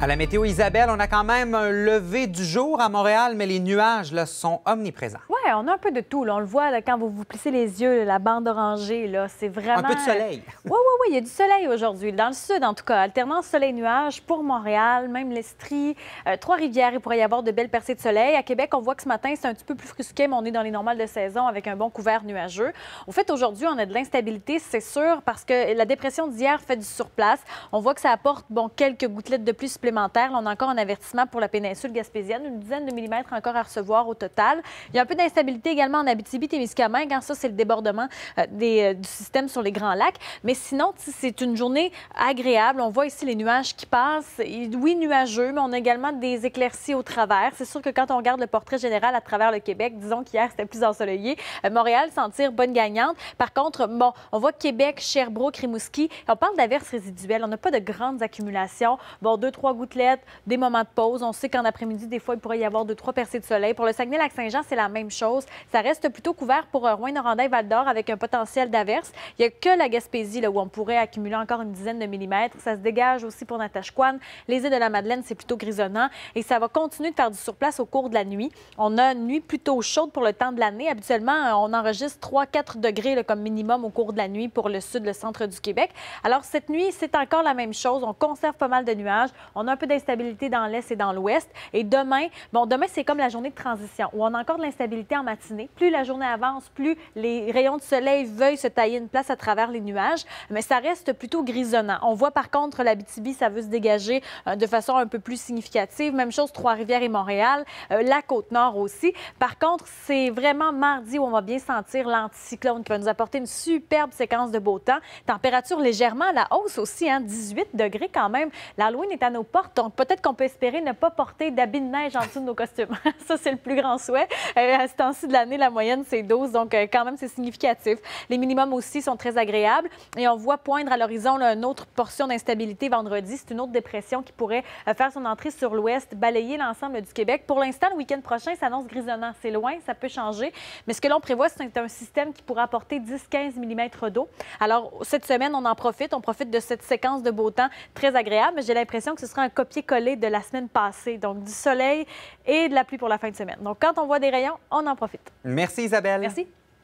À la météo, Isabelle, on a quand même un lever du jour à Montréal, mais les nuages là, sont omniprésents. Oui, on a un peu de tout. On le voit quand vous vous plissez les yeux, la bande orangée, là, c'est vraiment... Un peu de euh, soleil. Oui, oui, oui, il y a du soleil aujourd'hui. Dans le sud, en tout cas, alternance soleil-nuage pour Montréal, même l'Estrie, euh, Trois-Rivières, il pourrait y avoir de belles percées de soleil. À Québec, on voit que ce matin, c'est un petit peu plus frusqué, mais on est dans les normales de saison avec un bon couvert nuageux. Au fait, aujourd'hui, on a de l'instabilité, c'est sûr, parce que la dépression d'hier fait du surplace. On voit que ça apporte, bon, quelques gouttelettes de plus on a encore un avertissement pour la péninsule gaspésienne, une dizaine de millimètres encore à recevoir au total. Il y a un peu d'instabilité également en Abitibi-Témiscamingue. Hein. Ça, c'est le débordement euh, euh, du système sur les Grands Lacs. Mais sinon, c'est une journée agréable. On voit ici les nuages qui passent. Oui, nuageux, mais on a également des éclaircies au travers. C'est sûr que quand on regarde le portrait général à travers le Québec, disons qu'hier, c'était plus ensoleillé. Euh, Montréal sentir bonne gagnante. Par contre, bon, on voit Québec, Sherbrooke, Rimouski. On parle d'averses résiduelles. On n'a pas de grandes accumulations. Bon, deux, trois des moments de pause. On sait qu'en après-midi, des fois, il pourrait y avoir deux, trois percées de soleil. Pour le Saguenay-Lac-Saint-Jean, c'est la même chose. Ça reste plutôt couvert pour euh, Rouen-Noranda et Val-d'Or avec un potentiel d'averse. Il n'y a que la Gaspésie là, où on pourrait accumuler encore une dizaine de millimètres. Ça se dégage aussi pour Natashquan. Les îles de la Madeleine, c'est plutôt grisonnant et ça va continuer de faire du surplace au cours de la nuit. On a une nuit plutôt chaude pour le temps de l'année. Habituellement, euh, on enregistre 3-4 degrés comme minimum au cours de la nuit pour le sud, le centre du Québec. Alors cette nuit, c'est encore la même chose. On conserve pas mal de nuages. On un peu d'instabilité dans l'est et dans l'ouest. Et demain, bon, demain, c'est comme la journée de transition où on a encore de l'instabilité en matinée. Plus la journée avance, plus les rayons de soleil veuillent se tailler une place à travers les nuages, mais ça reste plutôt grisonnant. On voit par contre la BTB, ça veut se dégager euh, de façon un peu plus significative. Même chose, Trois-Rivières et Montréal, euh, la côte nord aussi. Par contre, c'est vraiment mardi où on va bien sentir l'anticyclone qui va nous apporter une superbe séquence de beau temps. Température légèrement à la hausse aussi, hein, 18 degrés quand même. L'Halloween est à nos portes. Donc, peut-être qu'on peut espérer ne pas porter d'habits de neige en dessous de nos costumes. ça, c'est le plus grand souhait. Euh, à ce temps-ci de l'année, la moyenne, c'est 12. Donc, euh, quand même, c'est significatif. Les minimums aussi sont très agréables. Et on voit poindre à l'horizon une autre portion d'instabilité vendredi. C'est une autre dépression qui pourrait euh, faire son entrée sur l'ouest, balayer l'ensemble du Québec. Pour l'instant, le week-end prochain s'annonce grisonnant. C'est loin, ça peut changer. Mais ce que l'on prévoit, c'est un système qui pourra apporter 10-15 mm d'eau. Alors, cette semaine, on en profite. On profite de cette séquence de beau temps très agréable. Mais J'ai l'impression que ce sera un copier-coller de la semaine passée. Donc, du soleil et de la pluie pour la fin de semaine. Donc, quand on voit des rayons, on en profite. Merci, Isabelle. Merci.